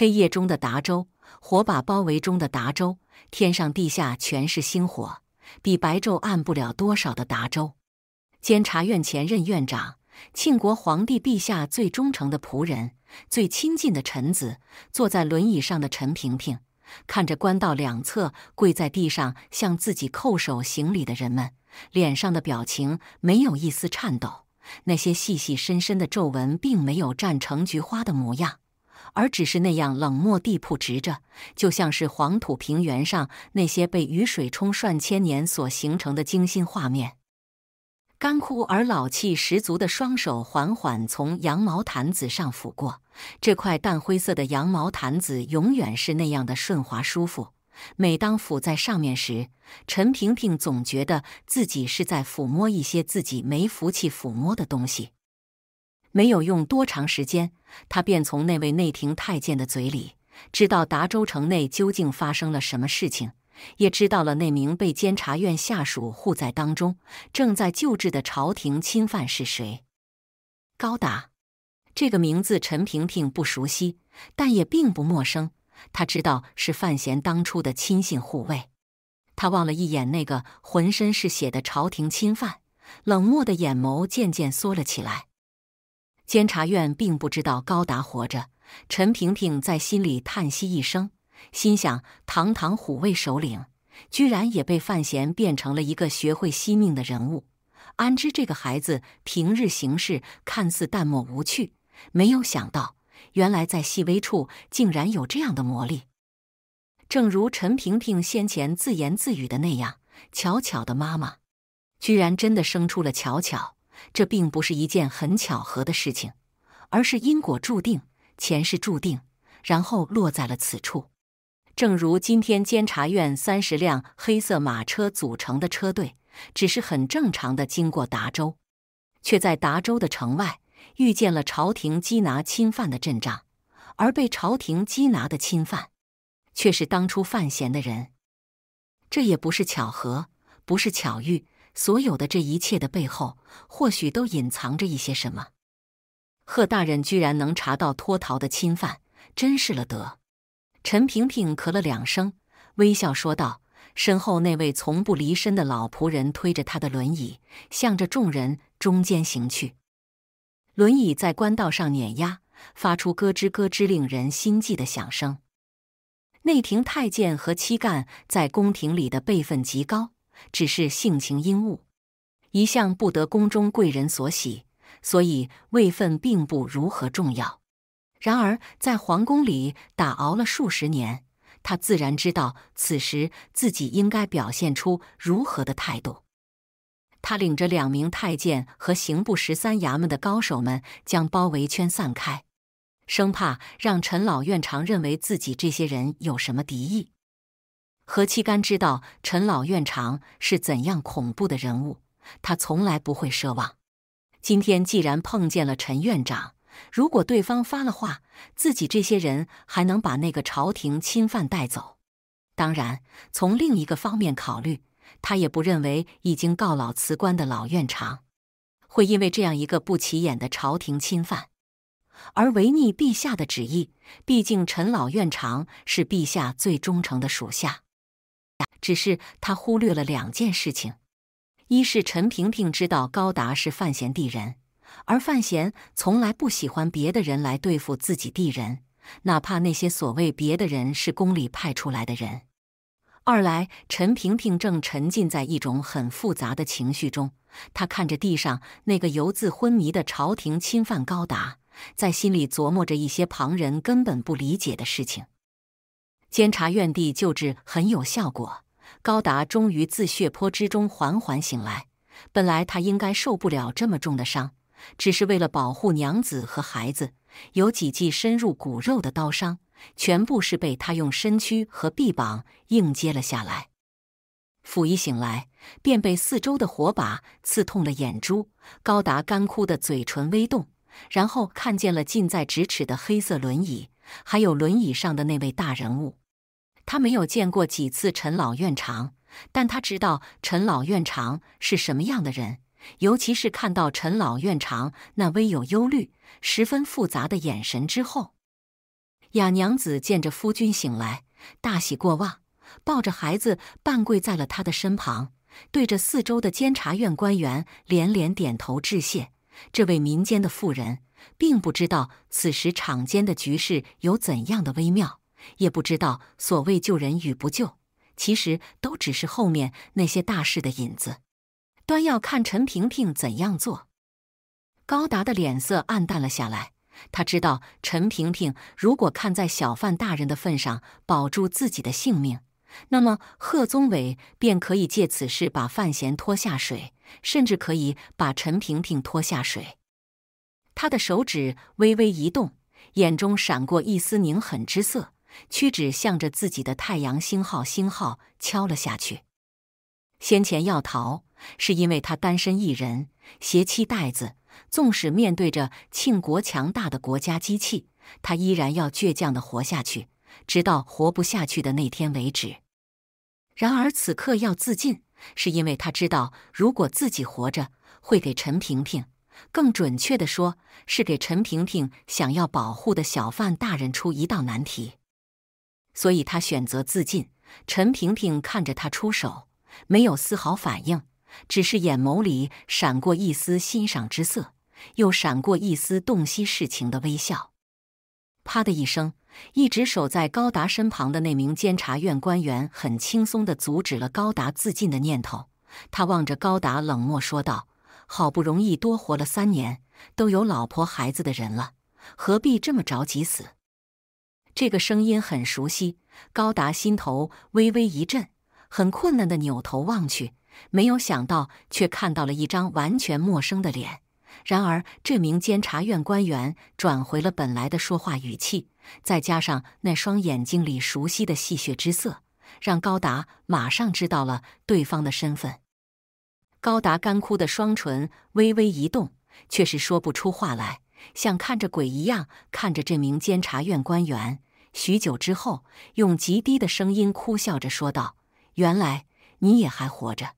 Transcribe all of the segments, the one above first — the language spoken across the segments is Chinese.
黑夜中的达州，火把包围中的达州，天上地下全是星火，比白昼暗不了多少的达州。监察院前任院长，庆国皇帝陛下最忠诚的仆人，最亲近的臣子，坐在轮椅上的陈萍萍，看着官道两侧跪在地上向自己叩首行礼的人们，脸上的表情没有一丝颤抖，那些细细深深的皱纹并没有绽成菊花的模样。而只是那样冷漠地铺直着，就像是黄土平原上那些被雨水冲涮千年所形成的精心画面。干枯而老气十足的双手缓缓从羊毛毯子上抚过，这块淡灰色的羊毛毯子永远是那样的顺滑舒服。每当抚在上面时，陈萍萍总觉得自己是在抚摸一些自己没福气抚摸的东西。没有用多长时间，他便从那位内廷太监的嘴里知道达州城内究竟发生了什么事情，也知道了那名被监察院下属护在当中正在救治的朝廷钦犯是谁。高达这个名字，陈平平不熟悉，但也并不陌生。他知道是范闲当初的亲信护卫。他望了一眼那个浑身是血的朝廷侵犯，冷漠的眼眸渐渐缩了起来。监察院并不知道高达活着，陈萍萍在心里叹息一声，心想：堂堂虎卫首领，居然也被范闲变成了一个学会惜命的人物。安知这个孩子平日行事看似淡漠无趣，没有想到，原来在细微处竟然有这样的魔力。正如陈萍萍先前自言自语的那样，巧巧的妈妈，居然真的生出了巧巧。这并不是一件很巧合的事情，而是因果注定，前世注定，然后落在了此处。正如今天监察院三十辆黑色马车组成的车队，只是很正常的经过达州，却在达州的城外遇见了朝廷缉拿钦犯的阵仗，而被朝廷缉拿的钦犯，却是当初范闲的人。这也不是巧合，不是巧遇。所有的这一切的背后，或许都隐藏着一些什么？贺大人居然能查到脱逃的侵犯，真是了得！陈萍萍咳了两声，微笑说道：“身后那位从不离身的老仆人推着他的轮椅，向着众人中间行去。轮椅在官道上碾压，发出咯吱咯吱令人心悸的响声。内廷太监和妻干在宫廷里的辈分极高。”只是性情阴恶，一向不得宫中贵人所喜，所以位分并不如何重要。然而在皇宫里打熬了数十年，他自然知道此时自己应该表现出如何的态度。他领着两名太监和刑部十三衙门的高手们将包围圈散开，生怕让陈老院长认为自己这些人有什么敌意。何其干知道陈老院长是怎样恐怖的人物，他从来不会奢望。今天既然碰见了陈院长，如果对方发了话，自己这些人还能把那个朝廷侵犯带走。当然，从另一个方面考虑，他也不认为已经告老辞官的老院长会因为这样一个不起眼的朝廷侵犯而违逆陛下的旨意。毕竟，陈老院长是陛下最忠诚的属下。只是他忽略了两件事情：一是陈萍萍知道高达是范闲地人，而范闲从来不喜欢别的人来对付自己地人，哪怕那些所谓别的人是宫里派出来的人；二来，陈萍萍正沉浸在一种很复杂的情绪中，他看着地上那个犹自昏迷的朝廷侵犯高达，在心里琢磨着一些旁人根本不理解的事情。监察院地救治很有效果，高达终于自血泊之中缓缓醒来。本来他应该受不了这么重的伤，只是为了保护娘子和孩子，有几记深入骨肉的刀伤，全部是被他用身躯和臂膀硬接了下来。甫一醒来，便被四周的火把刺痛了眼珠。高达干枯的嘴唇微动，然后看见了近在咫尺的黑色轮椅。还有轮椅上的那位大人物，他没有见过几次陈老院长，但他知道陈老院长是什么样的人，尤其是看到陈老院长那微有忧虑、十分复杂的眼神之后，雅娘子见着夫君醒来，大喜过望，抱着孩子半跪在了他的身旁，对着四周的监察院官员连连点头致谢。这位民间的妇人。并不知道此时场间的局势有怎样的微妙，也不知道所谓救人与不救，其实都只是后面那些大事的引子。端要看陈平平怎样做。高达的脸色暗淡了下来，他知道陈平平如果看在小范大人的份上保住自己的性命，那么贺宗伟便可以借此事把范闲拖下水，甚至可以把陈平平拖下水。他的手指微微一动，眼中闪过一丝凝狠之色，屈指向着自己的太阳星号星号敲了下去。先前要逃，是因为他单身一人，携妻带子，纵使面对着庆国强大的国家机器，他依然要倔强的活下去，直到活不下去的那天为止。然而此刻要自尽，是因为他知道，如果自己活着，会给陈萍萍。更准确的说，是给陈萍萍想要保护的小贩大人出一道难题，所以他选择自尽。陈萍萍看着他出手，没有丝毫反应，只是眼眸里闪过一丝欣赏之色，又闪过一丝洞悉事情的微笑。啪的一声，一直守在高达身旁的那名监察院官员很轻松的阻止了高达自尽的念头。他望着高达，冷漠说道。好不容易多活了三年，都有老婆孩子的人了，何必这么着急死？这个声音很熟悉，高达心头微微一震，很困难的扭头望去，没有想到却看到了一张完全陌生的脸。然而，这名监察院官员转回了本来的说话语气，再加上那双眼睛里熟悉的戏谑之色，让高达马上知道了对方的身份。高达干枯的双唇微微一动，却是说不出话来，像看着鬼一样看着这名监察院官员。许久之后，用极低的声音哭笑着说道：“原来你也还活着。”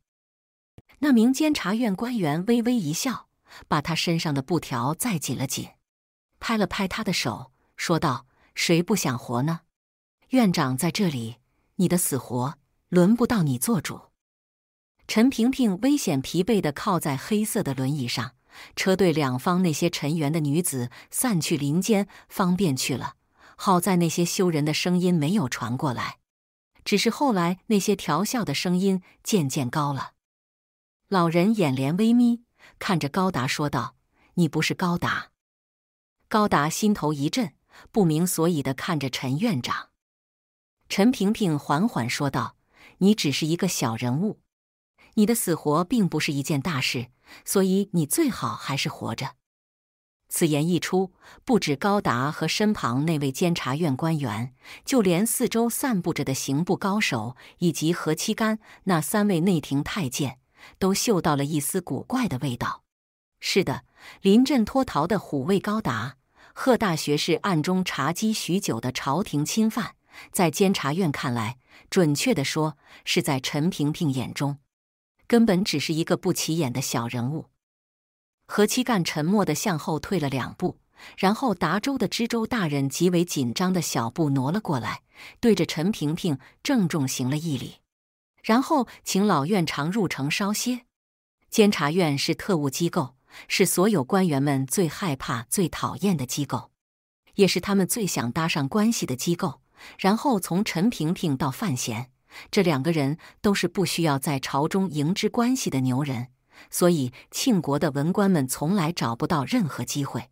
那名监察院官员微微一笑，把他身上的布条再紧了紧，拍了拍他的手，说道：“谁不想活呢？院长在这里，你的死活轮不到你做主。”陈萍萍危险疲惫的靠在黑色的轮椅上，车队两方那些尘缘的女子散去林间方便去了。好在那些羞人的声音没有传过来，只是后来那些调笑的声音渐渐高了。老人眼帘微眯，看着高达说道：“你不是高达。”高达心头一震，不明所以的看着陈院长。陈萍萍缓缓说道：“你只是一个小人物。”你的死活并不是一件大事，所以你最好还是活着。此言一出，不止高达和身旁那位监察院官员，就连四周散布着的刑部高手以及何七干那三位内廷太监，都嗅到了一丝古怪的味道。是的，临阵脱逃的虎卫高达，贺大学士暗中查缉许久的朝廷侵犯，在监察院看来，准确的说，是在陈萍萍眼中。根本只是一个不起眼的小人物。何七干沉默的向后退了两步，然后达州的知州大人极为紧张的小步挪了过来，对着陈平平郑重行了一礼，然后请老院长入城稍歇。监察院是特务机构，是所有官员们最害怕、最讨厌的机构，也是他们最想搭上关系的机构。然后从陈平平到范闲。这两个人都是不需要在朝中营之关系的牛人，所以庆国的文官们从来找不到任何机会。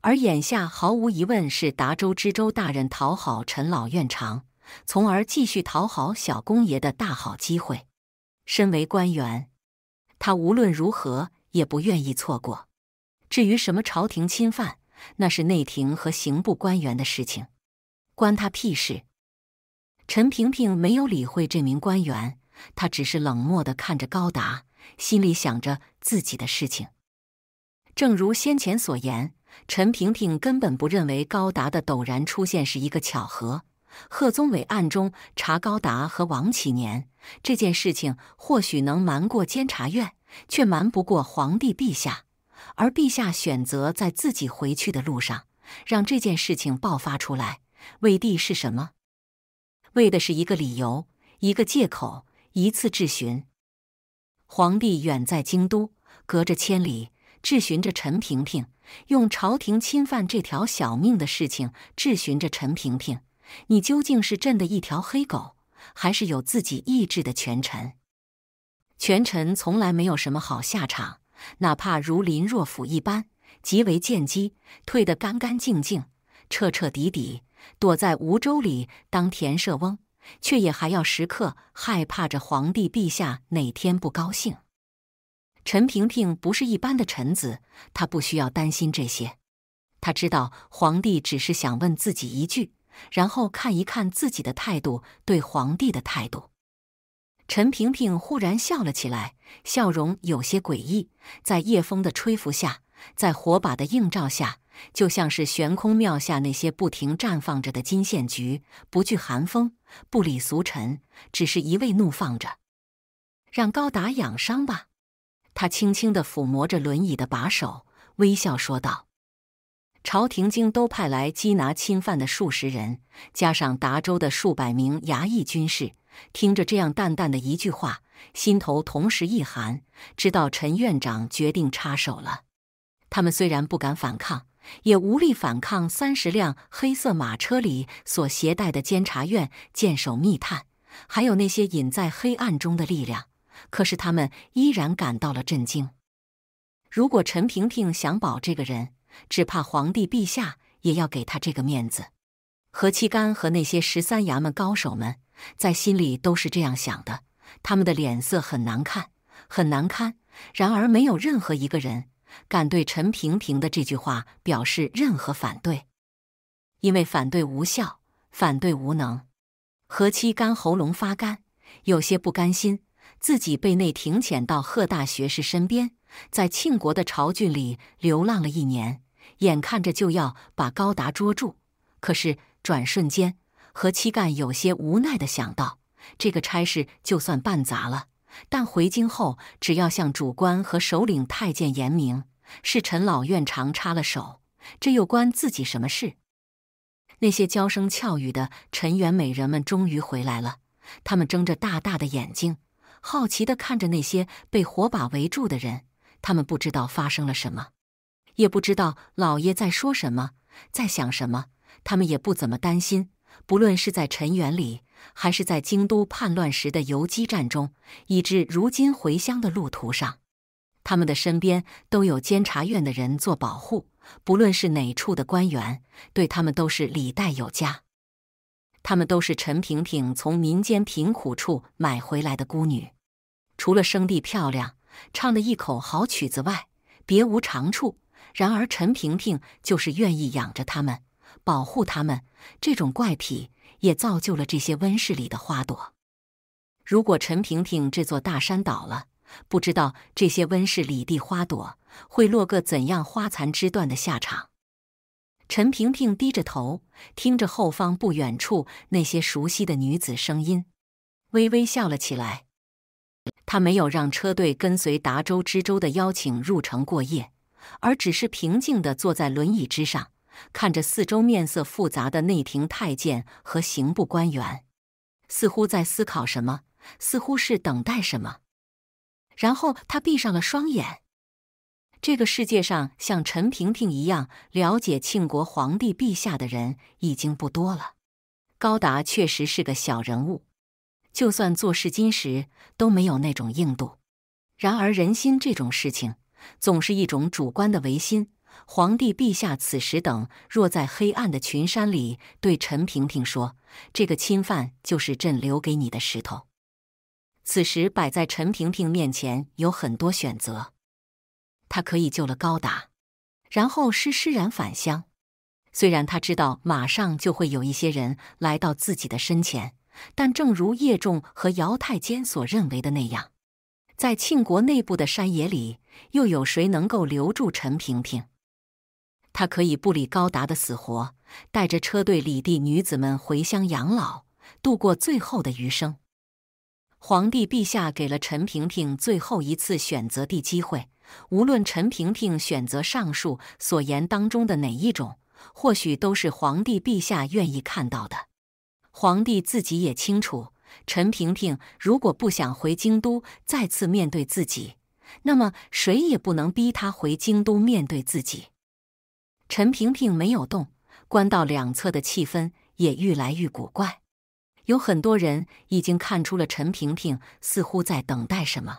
而眼下毫无疑问是达州知州大人讨好陈老院长，从而继续讨好小公爷的大好机会。身为官员，他无论如何也不愿意错过。至于什么朝廷侵犯，那是内廷和刑部官员的事情，关他屁事。陈萍萍没有理会这名官员，她只是冷漠的看着高达，心里想着自己的事情。正如先前所言，陈萍萍根本不认为高达的陡然出现是一个巧合。贺宗伟暗中查高达和王启年这件事情，或许能瞒过监察院，却瞒不过皇帝陛下。而陛下选择在自己回去的路上让这件事情爆发出来，为的是什么？为的是一个理由，一个借口，一次质询。皇帝远在京都，隔着千里，质询着陈萍萍，用朝廷侵犯这条小命的事情质询着陈萍萍：你究竟是朕的一条黑狗，还是有自己意志的权臣？权臣从来没有什么好下场，哪怕如林若甫一般极为见机，退得干干净净，彻彻底底。躲在吴州里当田舍翁，却也还要时刻害怕着皇帝陛下哪天不高兴。陈萍萍不是一般的臣子，他不需要担心这些。他知道皇帝只是想问自己一句，然后看一看自己的态度对皇帝的态度。陈萍萍忽然笑了起来，笑容有些诡异，在夜风的吹拂下，在火把的映照下。就像是悬空庙下那些不停绽放着的金线菊，不惧寒风，不理俗尘，只是一味怒放着。让高达养伤吧，他轻轻地抚摸着轮椅的把手，微笑说道：“朝廷京都派来缉拿侵犯的数十人，加上达州的数百名衙役军士，听着这样淡淡的一句话，心头同时一寒，知道陈院长决定插手了。他们虽然不敢反抗。”也无力反抗三十辆黑色马车里所携带的监察院剑手密探，还有那些隐在黑暗中的力量。可是他们依然感到了震惊。如果陈萍萍想保这个人，只怕皇帝陛下也要给他这个面子。何七干和那些十三衙门高手们在心里都是这样想的，他们的脸色很难看，很难堪。然而，没有任何一个人。敢对陈平平的这句话表示任何反对，因为反对无效，反对无能。何七干喉咙发干，有些不甘心自己被内廷遣到贺大学士身边，在庆国的朝郡里流浪了一年，眼看着就要把高达捉住，可是转瞬间，何七干有些无奈的想到，这个差事就算办砸了。但回京后，只要向主官和首领太监言明，是陈老院常插了手，这又关自己什么事？那些娇声俏语的陈元美人们终于回来了，他们睁着大大的眼睛，好奇地看着那些被火把围住的人。他们不知道发生了什么，也不知道老爷在说什么，在想什么。他们也不怎么担心，不论是在陈园里。还是在京都叛乱时的游击战中，以至如今回乡的路途上，他们的身边都有监察院的人做保护。不论是哪处的官员，对他们都是礼待有加。他们都是陈萍萍从民间贫苦处买回来的孤女，除了生地漂亮、唱的一口好曲子外，别无长处。然而，陈萍萍就是愿意养着他们。保护他们，这种怪癖也造就了这些温室里的花朵。如果陈萍萍这座大山倒了，不知道这些温室里地花朵会落个怎样花残枝断的下场。陈萍萍低着头，听着后方不远处那些熟悉的女子声音，微微笑了起来。他没有让车队跟随达州知州的邀请入城过夜，而只是平静的坐在轮椅之上。看着四周面色复杂的内廷太监和刑部官员，似乎在思考什么，似乎是等待什么。然后他闭上了双眼。这个世界上像陈萍萍一样了解庆国皇帝陛下的人已经不多了。高达确实是个小人物，就算做试金石都没有那种硬度。然而人心这种事情，总是一种主观的唯心。皇帝陛下，此时等若在黑暗的群山里对陈萍萍说：“这个侵犯就是朕留给你的石头。”此时摆在陈萍萍面前有很多选择，他可以救了高达，然后施施然返乡。虽然他知道马上就会有一些人来到自己的身前，但正如叶重和姚太监所认为的那样，在庆国内部的山野里，又有谁能够留住陈萍萍？他可以不理高达的死活，带着车队里地女子们回乡养老，度过最后的余生。皇帝陛下给了陈萍萍最后一次选择地机会，无论陈萍萍选择上述所言当中的哪一种，或许都是皇帝陛下愿意看到的。皇帝自己也清楚，陈萍萍如果不想回京都再次面对自己，那么谁也不能逼他回京都面对自己。陈萍萍没有动，官道两侧的气氛也愈来愈古怪。有很多人已经看出了陈萍萍似乎在等待什么。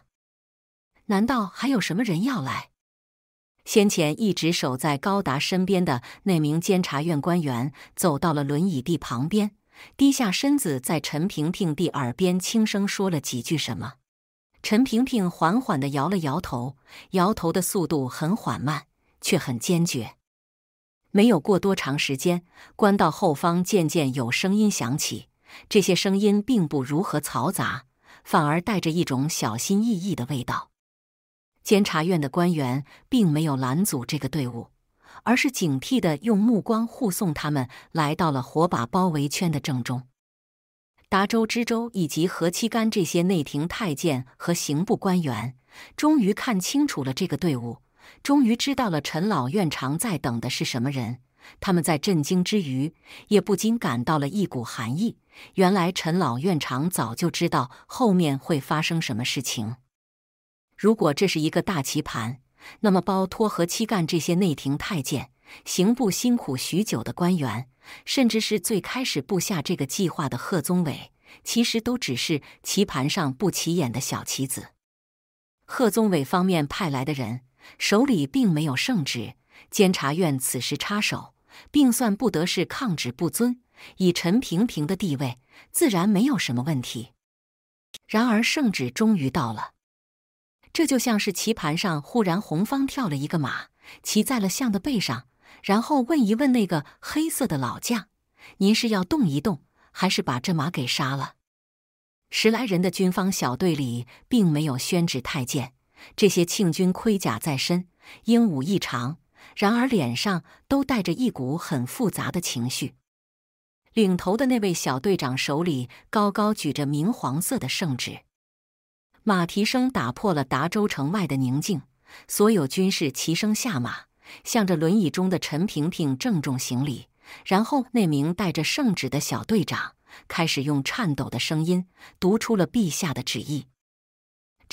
难道还有什么人要来？先前一直守在高达身边的那名监察院官员走到了轮椅弟旁边，低下身子，在陈萍萍的耳边轻声说了几句什么。陈萍萍缓缓地摇了摇头，摇头的速度很缓慢，却很坚决。没有过多长时间，官道后方渐渐有声音响起。这些声音并不如何嘈杂，反而带着一种小心翼翼的味道。监察院的官员并没有拦阻这个队伍，而是警惕的用目光护送他们来到了火把包围圈的正中。达州知州以及何七干这些内廷太监和刑部官员，终于看清楚了这个队伍。终于知道了陈老院长在等的是什么人。他们在震惊之余，也不禁感到了一股寒意。原来陈老院长早就知道后面会发生什么事情。如果这是一个大棋盘，那么包托和七干这些内廷太监、刑部辛苦许久的官员，甚至是最开始布下这个计划的贺宗伟，其实都只是棋盘上不起眼的小棋子。贺宗伟方面派来的人。手里并没有圣旨，监察院此时插手，并算不得是抗旨不遵。以陈平平的地位，自然没有什么问题。然而圣旨终于到了，这就像是棋盘上忽然红方跳了一个马，骑在了象的背上，然后问一问那个黑色的老将：“您是要动一动，还是把这马给杀了？”十来人的军方小队里，并没有宣旨太监。这些庆军盔甲在身，英武异常，然而脸上都带着一股很复杂的情绪。领头的那位小队长手里高高举着明黄色的圣旨，马蹄声打破了达州城外的宁静。所有军士齐声下马，向着轮椅中的陈萍萍郑重行礼。然后，那名带着圣旨的小队长开始用颤抖的声音读出了陛下的旨意。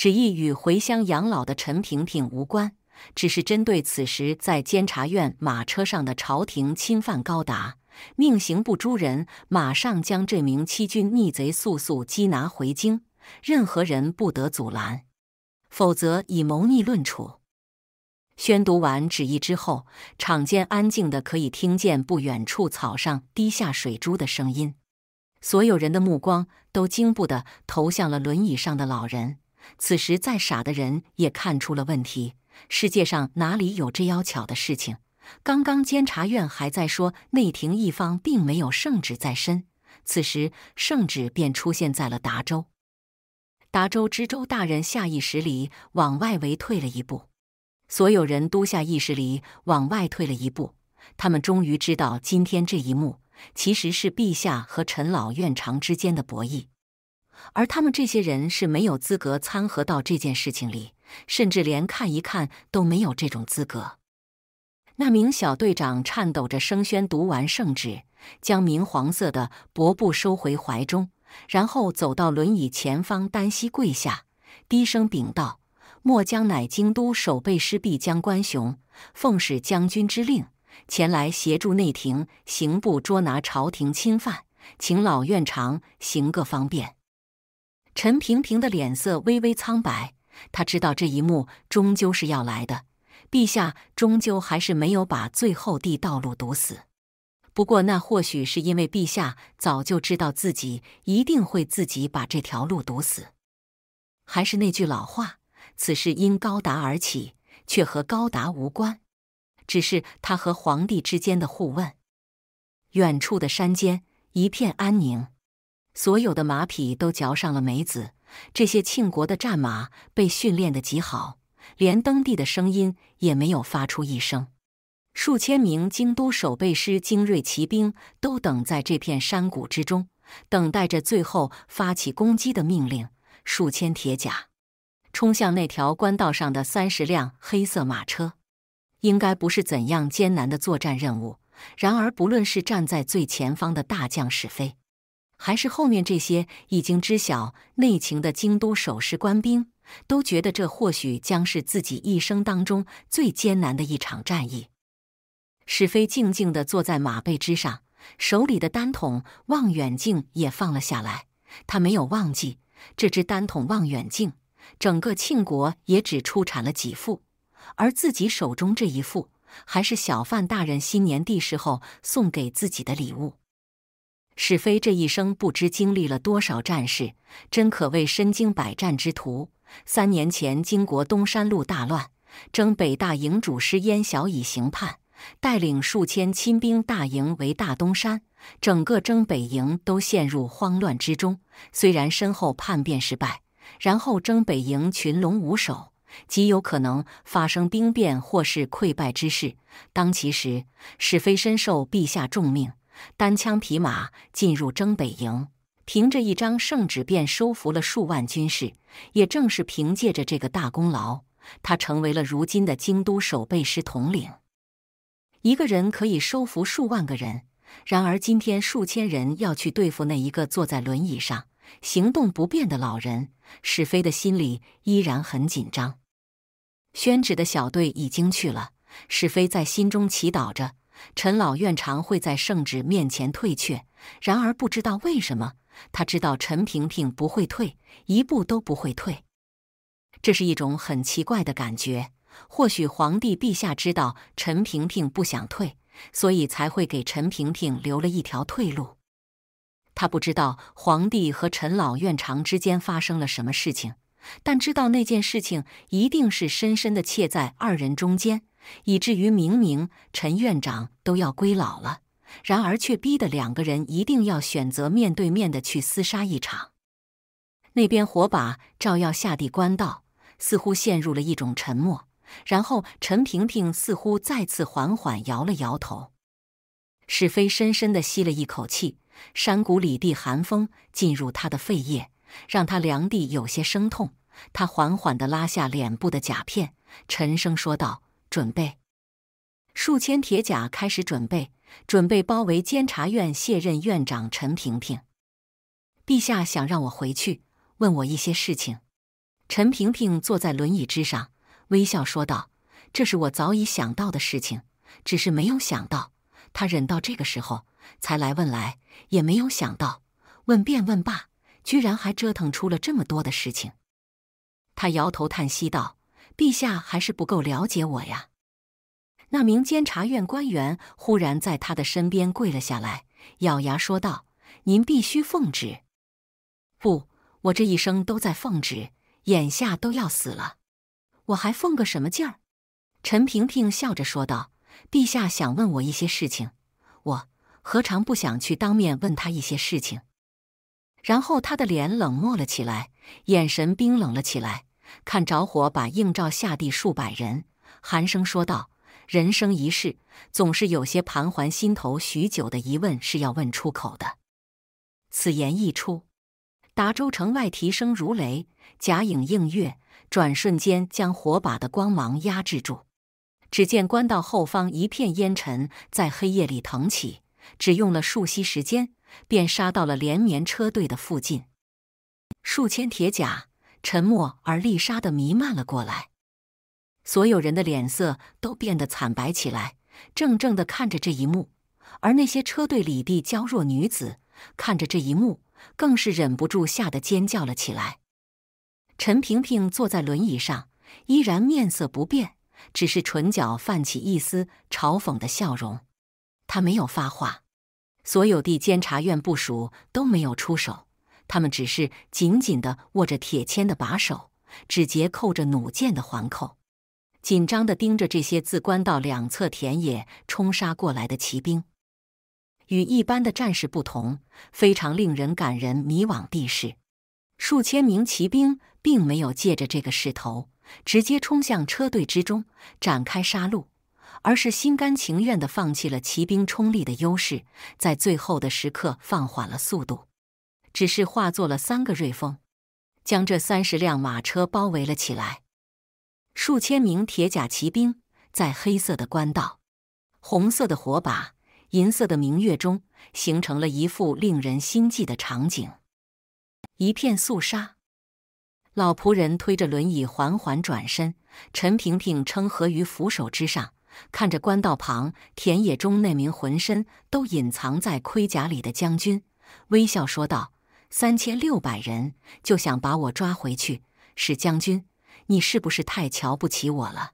旨意与回乡养老的陈萍萍无关，只是针对此时在监察院马车上的朝廷侵犯高达命刑部诸人马上将这名欺君逆贼速速缉拿回京，任何人不得阻拦，否则以谋逆论处。宣读完旨意之后，场间安静的可以听见不远处草上滴下水珠的声音，所有人的目光都禁不得投向了轮椅上的老人。此时，再傻的人也看出了问题。世界上哪里有这妖巧的事情？刚刚监察院还在说内廷一方并没有圣旨在身，此时圣旨便出现在了达州。达州知州大人下意识里往外围退了一步，所有人都下意识里往外退了一步。他们终于知道，今天这一幕其实是陛下和陈老院长之间的博弈。而他们这些人是没有资格参合到这件事情里，甚至连看一看都没有这种资格。那名小队长颤抖着声宣读完圣旨，将明黄色的帛布收回怀中，然后走到轮椅前方，单膝跪下，低声禀道：“末将乃京都守备师毕将关雄，奉使将军之令，前来协助内廷刑部捉拿朝廷钦犯，请老院长行个方便。”陈平平的脸色微微苍白，他知道这一幕终究是要来的。陛下终究还是没有把最后的道路堵死，不过那或许是因为陛下早就知道自己一定会自己把这条路堵死。还是那句老话，此事因高达而起，却和高达无关，只是他和皇帝之间的互问。远处的山间一片安宁。所有的马匹都嚼上了梅子，这些庆国的战马被训练得极好，连蹬地的声音也没有发出一声。数千名京都守备师精锐骑兵都等在这片山谷之中，等待着最后发起攻击的命令。数千铁甲冲向那条官道上的三十辆黑色马车，应该不是怎样艰难的作战任务。然而，不论是站在最前方的大将是非。还是后面这些已经知晓内情的京都守势官兵，都觉得这或许将是自己一生当中最艰难的一场战役。史飞静静地坐在马背之上，手里的单筒望远镜也放了下来。他没有忘记，这只单筒望远镜，整个庆国也只出产了几副，而自己手中这一副，还是小范大人新年地时候送给自己的礼物。史飞这一生不知经历了多少战事，真可谓身经百战之徒。三年前，金国东山路大乱，征北大营主师燕小乙行叛，带领数千亲兵大营为大东山，整个征北营都陷入慌乱之中。虽然身后叛变失败，然后征北营群龙无首，极有可能发生兵变或是溃败之势。当其时，史飞深受陛下重命。单枪匹马进入征北营，凭着一张圣旨便收服了数万军士。也正是凭借着这个大功劳，他成为了如今的京都守备师统领。一个人可以收服数万个人，然而今天数千人要去对付那一个坐在轮椅上、行动不便的老人，史飞的心里依然很紧张。宣旨的小队已经去了，史飞在心中祈祷着。陈老院长会在圣旨面前退却，然而不知道为什么，他知道陈平平不会退一步都不会退。这是一种很奇怪的感觉。或许皇帝陛下知道陈平平不想退，所以才会给陈平平留了一条退路。他不知道皇帝和陈老院长之间发生了什么事情，但知道那件事情一定是深深的嵌在二人中间。以至于明明陈院长都要归老了，然而却逼得两个人一定要选择面对面的去厮杀一场。那边火把照耀下地官道，似乎陷入了一种沉默。然后陈萍萍似乎再次缓缓摇了摇头。史飞深深的吸了一口气，山谷里地寒风进入他的肺叶，让他凉地有些生痛。他缓缓地拉下脸部的甲片，沉声说道。准备，数千铁甲开始准备，准备包围监察院卸任院长陈萍萍。陛下想让我回去，问我一些事情。陈萍萍坐在轮椅之上，微笑说道：“这是我早已想到的事情，只是没有想到他忍到这个时候才来问来，也没有想到问便问罢，居然还折腾出了这么多的事情。”他摇头叹息道。陛下还是不够了解我呀！那名监察院官员忽然在他的身边跪了下来，咬牙说道：“您必须奉旨。”“不，我这一生都在奉旨，眼下都要死了，我还奉个什么劲儿？”陈萍萍笑着说道：“陛下想问我一些事情，我何尝不想去当面问他一些事情？”然后他的脸冷漠了起来，眼神冰冷了起来。看着火把映照下地数百人，寒声说道：“人生一世，总是有些盘桓心头许久的疑问是要问出口的。”此言一出，达州城外啼声如雷，甲影映月，转瞬间将火把的光芒压制住。只见官道后方一片烟尘在黑夜里腾起，只用了数息时间，便杀到了连绵车队的附近，数千铁甲。沉默而丽莎的弥漫了过来，所有人的脸色都变得惨白起来，怔怔的看着这一幕。而那些车队里的娇弱女子看着这一幕，更是忍不住吓得尖叫了起来。陈萍萍坐在轮椅上，依然面色不变，只是唇角泛起一丝嘲讽的笑容。她没有发话，所有地监察院部署都没有出手。他们只是紧紧地握着铁钎的把手，指节扣着弩箭的环扣，紧张地盯着这些自官道两侧田野冲杀过来的骑兵。与一般的战士不同，非常令人感人迷惘。地势数千名骑兵并没有借着这个势头直接冲向车队之中展开杀戮，而是心甘情愿地放弃了骑兵冲力的优势，在最后的时刻放缓了速度。只是化作了三个瑞风，将这三十辆马车包围了起来。数千名铁甲骑兵在黑色的官道、红色的火把、银色的明月中，形成了一幅令人心悸的场景，一片肃杀。老仆人推着轮椅缓缓转身，陈萍萍撑合于扶手之上，看着官道旁田野中那名浑身都隐藏在盔甲里的将军，微笑说道。三千六百人就想把我抓回去，史将军，你是不是太瞧不起我了？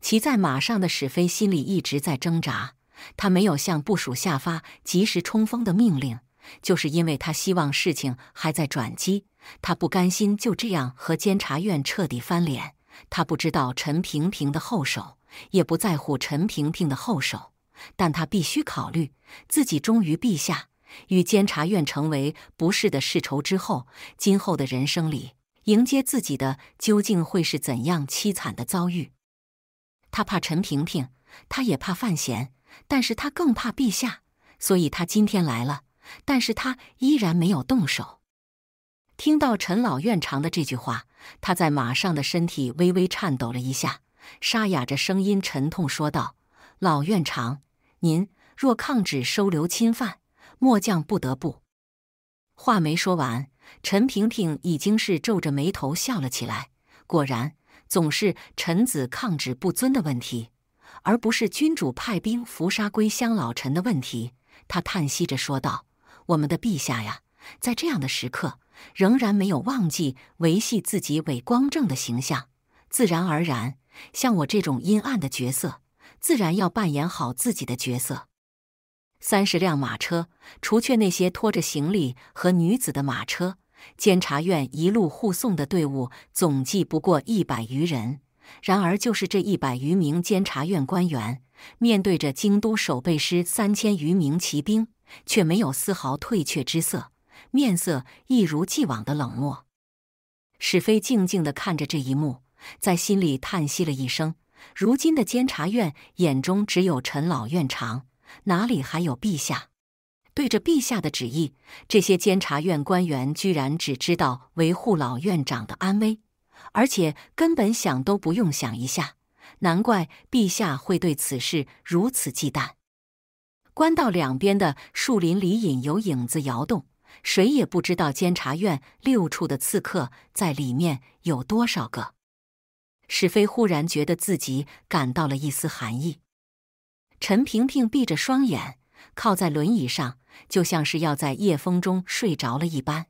骑在马上的史飞心里一直在挣扎，他没有向部署下发及时冲锋的命令，就是因为他希望事情还在转机，他不甘心就这样和监察院彻底翻脸。他不知道陈平平的后手，也不在乎陈平平的后手，但他必须考虑自己忠于陛下。与监察院成为不世的世仇之后，今后的人生里，迎接自己的究竟会是怎样凄惨的遭遇？他怕陈平平，他也怕范闲，但是他更怕陛下，所以他今天来了，但是他依然没有动手。听到陈老院长的这句话，他在马上的身体微微颤抖了一下，沙哑着声音，沉痛说道：“老院长，您若抗旨收留侵犯。”末将不得不，话没说完，陈萍萍已经是皱着眉头笑了起来。果然，总是臣子抗旨不尊的问题，而不是君主派兵伏杀归乡老臣的问题。他叹息着说道：“我们的陛下呀，在这样的时刻，仍然没有忘记维系自己伟光正的形象。自然而然，像我这种阴暗的角色，自然要扮演好自己的角色。”三十辆马车，除却那些拖着行李和女子的马车，监察院一路护送的队伍总计不过一百余人。然而，就是这一百余名监察院官员，面对着京都守备师三千余名骑兵，却没有丝毫退却之色，面色一如既往的冷漠。史飞静静地看着这一幕，在心里叹息了一声：如今的监察院，眼中只有陈老院长。哪里还有陛下？对着陛下的旨意，这些监察院官员居然只知道维护老院长的安危，而且根本想都不用想一下，难怪陛下会对此事如此忌惮。官道两边的树林里隐有影子摇动，谁也不知道监察院六处的刺客在里面有多少个。史飞忽然觉得自己感到了一丝寒意。陈萍萍闭着双眼，靠在轮椅上，就像是要在夜风中睡着了一般。